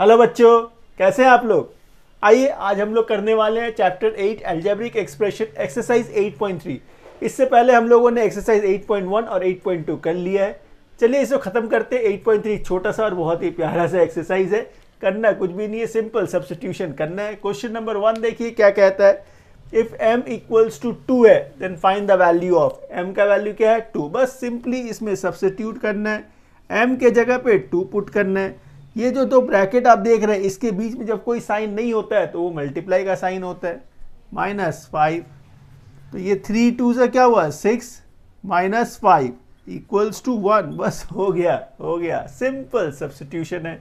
Hello बच्चों कैसे हैं आप लोग आइए आज हम लोग करने वाले हैं chapter eight algebraic expression exercise 8.3 इससे पहले हम लोगों ने एक्सरसाइज 8.1 और 8.2 कर लिया है चलिए इसको ख़त्म करते हैं 8.3 छोटा सा और बहुत ही प्यारा सा एक्सरसाइज है करना कुछ भी नहीं है सिंपल सब्सटीट्यूशन करना है क्वेश्चन नंबर वन देखिए क्या कहता है if M equals to two है then find the value of M का वैल्यू क्या है टू बस सिंपली इसमें सब्सटीट्यूट करना है एम के जगह पे टू पुट करना है ये जो तो ब्रैकेट आप देख रहे हैं इसके बीच में जब कोई साइन नहीं होता है तो वो मल्टीप्लाई का साइन होता है माइनस फाइव तो ये थ्री टू से क्या हुआ six minus five equals to one बस हो गया हो गया सिंपल सब्सटीट्यूशन है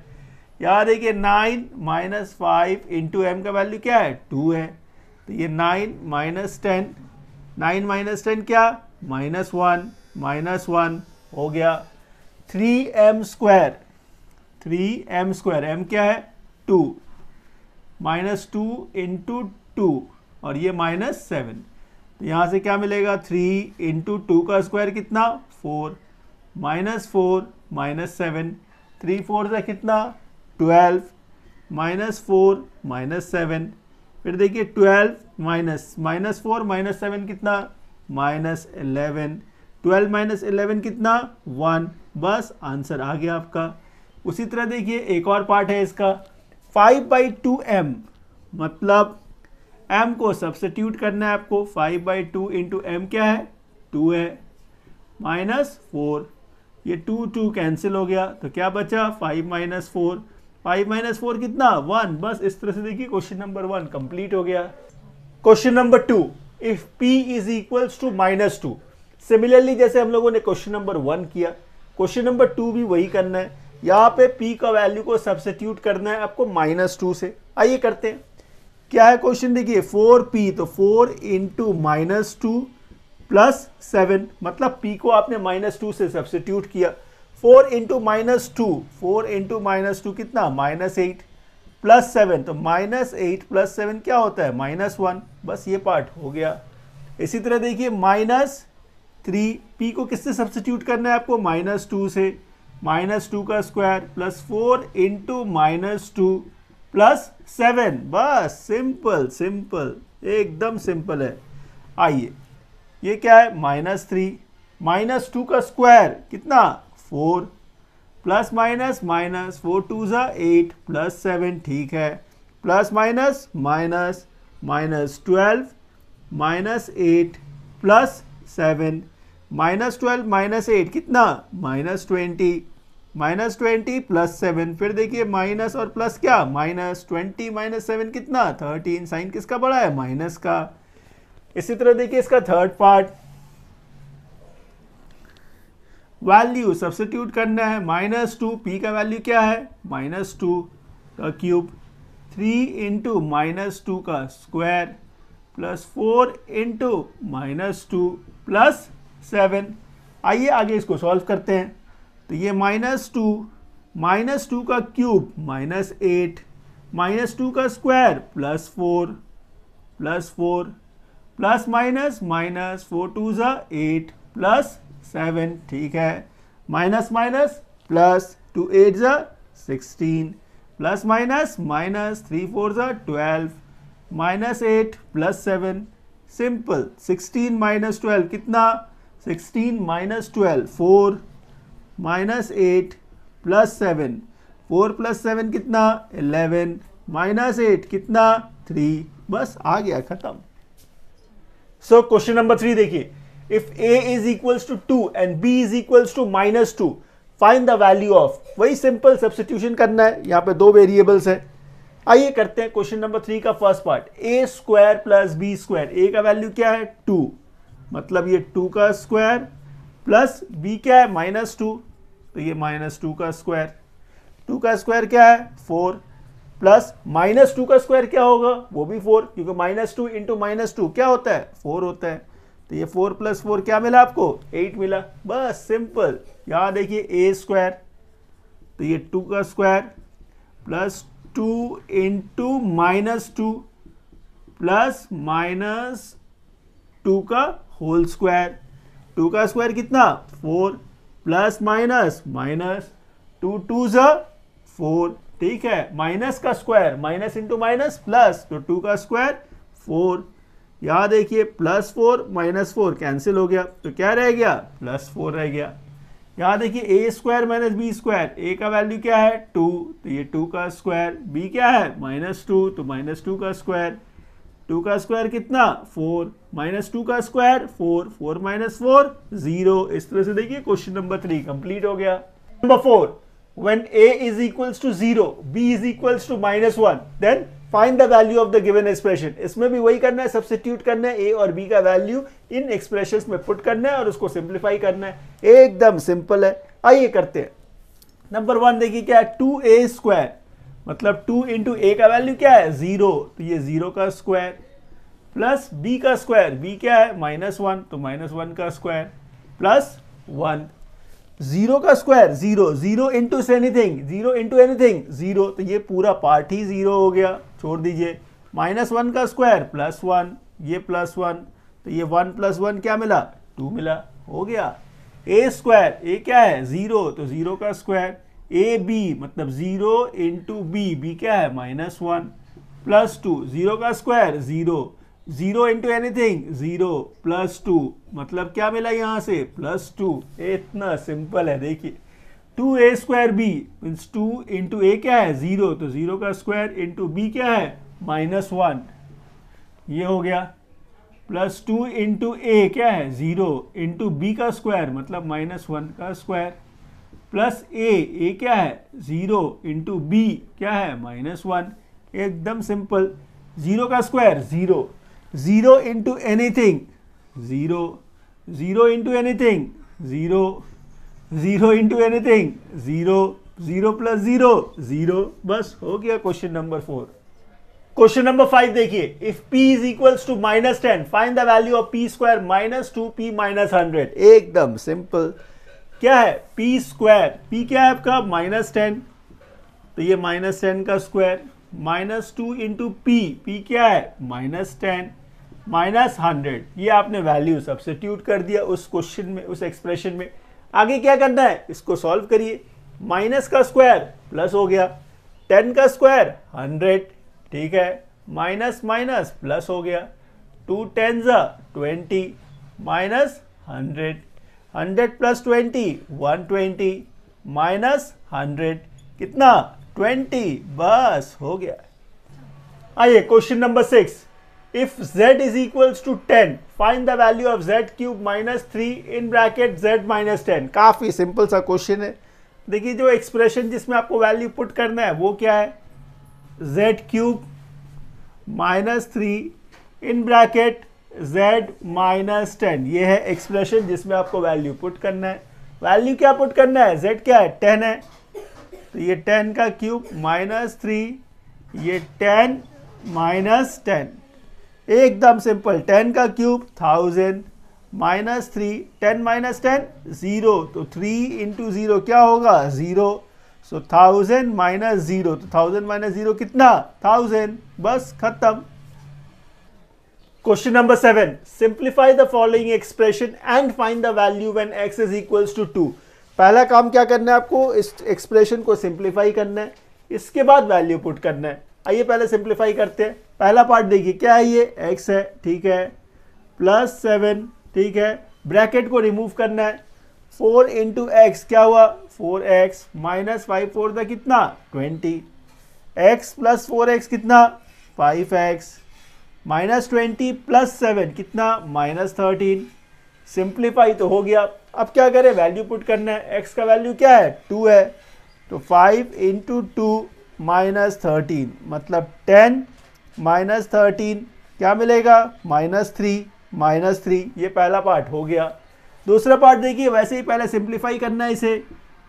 याद है कि nine minus five into M का वैल्यू क्या है टू है तो ये nine minus ten nine minus ten क्या माइनस वन माइनस वन हो गया three M square three M square M क्या है two minus two into two और ये माइनस सेवन तो यहाँ से क्या मिलेगा थ्री इंटू टू का स्क्वायर कितना four minus four minus seven three four से कितना twelve minus four minus seven फिर देखिए twelve minus minus four minus seven कितना minus eleven twelve minus eleven कितना वन बस आंसर आ गया आपका उसी तरह देखिए एक और पार्ट है इसका फाइव बाई टू एम मतलब एम को सब्सटीट्यूट करना है आपको five by two into M क्या है टू है माइनस फोर ये टू टू कैंसिल हो गया तो क्या बचा five minus four five minus four कितना वन बस इस तरह से देखिए क्वेश्चन नंबर वन कंप्लीट हो गया question number two if P is equals to minus two similarly जैसे हम लोगों ने क्वेश्चन नंबर वन किया क्वेश्चन नंबर टू भी वही करना है यहाँ पे पी का वैल्यू को सब्सिट्यूट करना है आपको माइनस टू से आइए करते हैं क्या है क्वेश्चन देखिए फोर पी तो four into minus two plus seven मतलब पी को आपने माइनस टू से सब्सिट्यूट किया four into minus two four into minus two कितना माइनस एट प्लस सेवन तो माइनस एट प्लस सेवन क्या होता है माइनस वन बस ये पार्ट हो गया इसी तरह देखिए माइनस थ्री पी को किससे सब्सिट्यूट करना है आपको माइनस टू से माइनस टू का square plus four into minus two plus seven बस सिंपल सिंपल एकदम सिंपल है आइए ये क्या है माइनस थ्री माइनस टू का स्क्वायर कितना four plus minus minus four two ज़ा एट प्लस सेवन ठीक है plus minus minus minus twelve minus eight plus seven minus twelve minus eight कितना minus twenty minus twenty plus seven फिर देखिए minus और plus क्या minus twenty minus seven कितना thirteen sign किसका बड़ा है माइनस का इसी तरह देखिए इसका थर्ड पार्ट वैल्यू सब्सिट्यूट करना है माइनस टू पी का वैल्यू क्या है माइनस टू का cube three into minus two का square plus four into minus two plus seven आइए आगे इसको सॉल्व करते हैं तो ये माइनस टू माइनस टू का cube minus eight minus two का square plus four plus four plus minus minus four two ज़ा एट प्लस सेवन ठीक है minus minus plus two eight ज़ा sixteen plus minus minus three four ज़ा twelve minus eight plus seven simple sixteen minus twelve कितना sixteen minus twelve four minus eight plus seven four plus seven कितना eleven minus eight कितना three बस आ गया खत्म so question number three देखिए if A is equals to two and B is equals to minus two find the value of वही simple substitution करना है यहाँ पे दो वेरिएबल्स हैं आइए करते हैं क्वेश्चन नंबर थ्री का first part A square plus B square A का वैल्यू क्या है टू मतलब ये टू का स्क्वायर प्लस बी क्या है माइनस टू तो ये माइनस टू का स्क्वायर टू का स्क्वायर क्या है फोर प्लस माइनस टू का स्क्वायर क्या होगा वो भी फोर क्योंकि minus two into minus two क्या होता है फोर होता है तो ये फोर प्लस फोर क्या मिला आपको एट मिला बस सिंपल यहां देखिए ए स्क्वायर तो ये टू का square plus two into minus two plus minus two का होल स्क्वायर टू का स्क्वायर कितना four plus minus minus two two ज फोर ठीक है माइनस का square minus into minus plus तो टू का स्क्वायर फोर यहाँ देखिए plus four minus four cancel हो गया तो क्या रह गया प्लस फोर रह गया याद देखिए A square minus B square A का वैल्यू क्या है टू तो ये टू का स्क्वायर बी क्या है माइनस टू तो माइनस टू का स्क्वायर टू का स्क्वायर कितना फोर माइनस टू का square four four minus four zero इस तरह से देखिए क्वेश्चन नंबर थ्री कंप्लीट हो गया number four when A is equal to zero B is equals two minus one then find the value of the given expression इसमें भी वही करना है सब्सिट्यूट करना है ए और बी का वैल्यू इन एक्सप्रेशन में पुट करना है और उसको सिंप्लीफाई करना है एकदम सिंपल है आइए करते हैं नंबर वन देखिए क्या है टू ए स्क्वायर मतलब टू इंटू ए का वैल्यू क्या है जीरो तो ये जीरो का स्क्वायर प्लस बी का स्क्वायर बी क्या है माइनस वन तो माइनस वन का स्क्वायर प्लस वन जीरो का square zero zero into anything zero into anything zero तो ये पूरा पार्ट ही जीरो हो गया छोड़ दीजिए माइनस वन का स्क्वायर प्लस वन ये प्लस वन तो ये वन प्लस वन क्या मिला टू मिला हो गया ए स्क्वायर ए क्या है जीरो तो जीरो का स्क्वायर ए बी मतलब जीरो इंटू बी बी क्या है minus one plus two zero का square zero zero into anything zero plus two मतलब क्या मिला यहाँ से प्लस टू इतना सिंपल है देखिए टू ए square B means two into ए क्या है जीरो तो जीरो का स्क्वायर इंटू बी क्या है माइनस वन ये हो गया प्लस टू इंटू ए क्या है जीरो इंटू बी का स्क्वायर मतलब माइनस वन का स्क्वायर प्लस ए ए क्या है ज़ीरो इंटू बी क्या है माइनस वन एकदम सिंपल ज़ीरो का square zero zero into anything zero zero into anything zero zero into anything zero zero plus zero zero बस हो गया question number four question number five देखिए if p is equals to minus ten find the value of P square minus two p minus hundred एकदम simple क्या है P square P क्या है आपका माइनस टेन तो ये माइनस टेन का square minus two into p p क्या है माइनस टेन माइनस हंड्रेड ये आपने वैल्यू सब्सिट्यूट कर दिया उस क्वेश्चन में उस एक्सप्रेशन में आगे क्या करना है इसको सॉल्व करिए माइनस का स्क्वायर प्लस हो गया टेन का स्क्वायर हंड्रेड ठीक है माइनस माइनस प्लस हो गया टू टेन ज twenty minus hundred hundred plus twenty one twenty minus hundred कितना ट्वेंटी बस हो गया आइए question number six if z is equal to ten find the value of z cube minus three in bracket z minus ten काफ़ी simple सा question है देखिए जो एक्सप्रेशन जिसमें आपको वैल्यू पुट करना है वो क्या है z cube minus three in bracket z minus ten ये है एक्सप्रेशन जिसमें आपको वैल्यू पुट करना है वैल्यू क्या पुट करना है z क्या है टेन है तो ये टेन का क्यूब माइनस थ्री ये टेन माइनस टेन एकदम सिंपल टेन का cube thousand minus three ten minus ten zero तो थ्री इंटू ज़ीरो क्या होगा zero so thousand minus zero तो थाउजेंड माइनस ज़ीरो कितना थाउजेंड बस ख़त्म Question number 7. Simplify the following expression and find the value when x is equals to two पहला काम क्या करना है आपको इस एक्सप्रेशन को सिंप्लीफाई करना है इसके बाद वैल्यू पुट करना है आइए पहले सिंप्लीफाई करते हैं पहला पार्ट देखिए क्या है ये x है ठीक है प्लस सेवन ठीक है ब्रैकेट को रिमूव करना है फोर इंटू एक्स क्या हुआ four x minus five four था कितना twenty x plus four x कितना five x minus twenty plus seven कितना माइनस थर्टीन सिंप्लीफाई तो हो गया अब क्या करें वैल्यू पुट करना है एक्स का वैल्यू क्या है टू है तो five into two minus thirteen मतलब टेन माइनस थर्टीन क्या मिलेगा माइनस थ्री माइनस थ्री ये पहला पार्ट हो गया दूसरा पार्ट देखिए वैसे ही पहले सिंप्लीफाई करना है इसे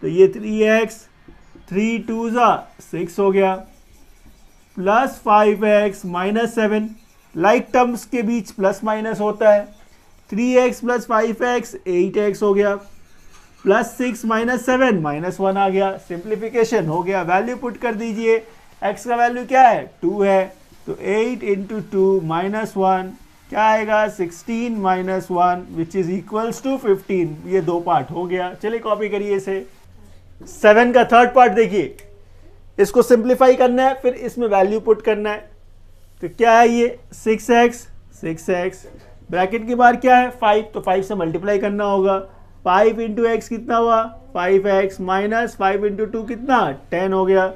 तो ये थ्री एक्स थ्री टू ज़ा सिक्स हो गया plus five x minus seven like like terms के बीच प्लस माइनस होता है three x plus five x eight x हो गया plus six minus seven minus one आ गया सिंप्लीफिकेशन हो गया वैल्यू पुट कर दीजिए एक्स का वैल्यू क्या है टू है तो eight into two minus one क्या आएगा sixteen minus one which is equals to fifteen ये दो पार्ट हो गया चलिए कॉपी करिए इसे सेवन का थर्ड पार्ट देखिए इसको सिंप्लीफाई करना है फिर इसमें वैल्यू पुट करना है तो क्या है ये six x six x bracket के बाहर क्या है फाइव तो फाइव से मल्टीप्लाई करना होगा फाइव इंटू एक्स कितना हुआ five x minus five into two कितना टेन हो गया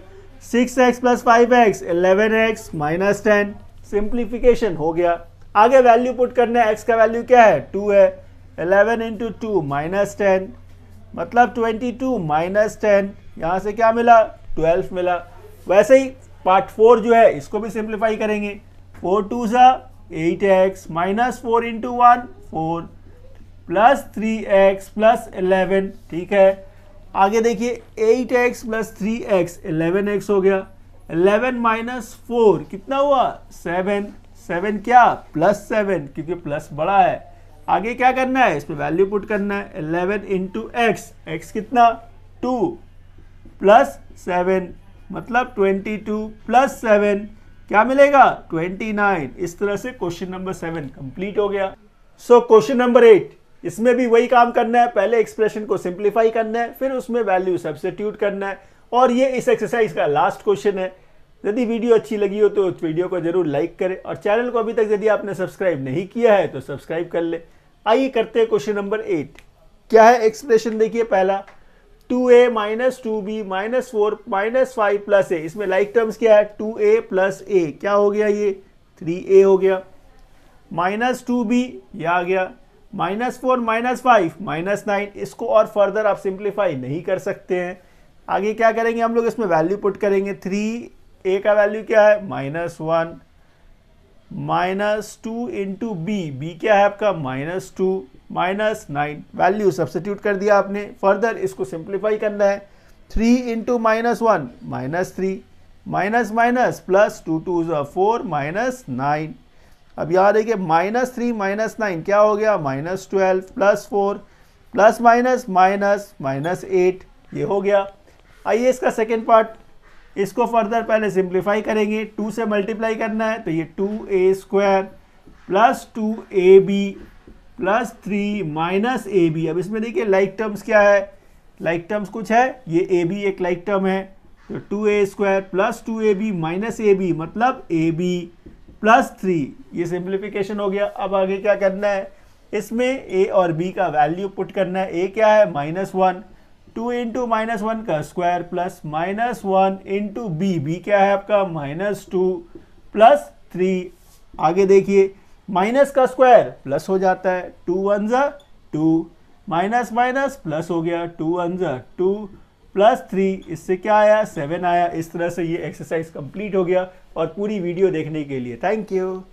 six x plus five x eleven x minus ten simplification हो गया आगे वैल्यू पुट करना है एक्स का वैल्यू क्या है टू है eleven into two minus ten मतलब ट्वेंटी टू माइनस टेन यहाँ से क्या मिला ट्वेल्व मिला वैसे ही पार्ट फोर जो है इसको भी सिंप्लीफाई करेंगे फोर टू सा eight x minus four into one four plus three x plus eleven ठीक है आगे देखिए eight x plus three x eleven x हो गया एलेवन माइनस फोर कितना हुआ सेवन सेवन क्या प्लस सेवन क्योंकि प्लस बड़ा है आगे क्या करना है इसमें वैल्यू पुट करना है एलेवन इंटू एक्स एक्स कितना टू प्लस सेवन मतलब 22 प्लस सेवन क्या मिलेगा 29 इस तरह से क्वेश्चन नंबर सेवन कंप्लीट हो गया सो क्वेश्चन नंबर एट इसमें भी वही काम करना है पहले एक्सप्रेशन को सिंप्लीफाई करना है फिर उसमें वैल्यू सब्सिट्यूट करना है और ये इस एक्सरसाइज का लास्ट क्वेश्चन है यदि वीडियो अच्छी लगी हो तो उस वीडियो को जरूर लाइक करें और चैनल को अभी तक यदि आपने सब्सक्राइब नहीं किया है तो सब्सक्राइब कर ले आइए करते हैं क्वेश्चन नंबर एट क्या है एक्सप्रेशन देखिए पहला two a minus two b minus four minus five plus a इसमें लाइक टर्म्स क्या है टू ए प्लस ए क्या हो गया ये थ्री ए हो गया माइनस टू बी यह आ गया minus four minus five minus nine इसको और फर्दर आप सिंप्लीफाई नहीं कर सकते हैं आगे क्या करेंगे हम लोग इसमें वैल्यू पुट करेंगे थ्री ए का वैल्यू क्या है minus one minus two into B B क्या है आपका minus two minus nine value substitute कर दिया आपने फर्दर इसको सिंप्लीफाई करना है three into minus one minus three minus minus plus two two four minus nine अब याद है कि माइनस थ्री माइनस नाइन क्या हो गया minus twelve plus four plus minus minus minus eight ये हो गया आइए इसका सेकेंड पार्ट इसको फर्दर पहले सिंप्लीफाई करेंगे टू से मल्टीप्लाई करना है तो ये two A square plus two a b plus three minus a b अब इसमें देखिए लाइक टर्म्स क्या है लाइक टर्म्स कुछ है ये ए बी एक लाइक टर्म है तो two A square plus two a b minus a B मतलब ए बी प्लस थ्री ये सिंप्लीफिकेशन हो गया अब आगे क्या करना है इसमें ए और बी का वैल्यू पुट करना है ए क्या है minus one two into minus one का square plus minus one into B B क्या है आपका माइनस टू प्लस थ्री आगे देखिए माइनस का स्क्वायर प्लस हो जाता है टू वन ज़ा टू माइनस माइनस प्लस हो गया टू वन ज़ा टू प्लस थ्री इससे क्या आया सेवन आया इस तरह से ये एक्सरसाइज कंप्लीट हो गया और पूरी वीडियो देखने के लिए थैंक यू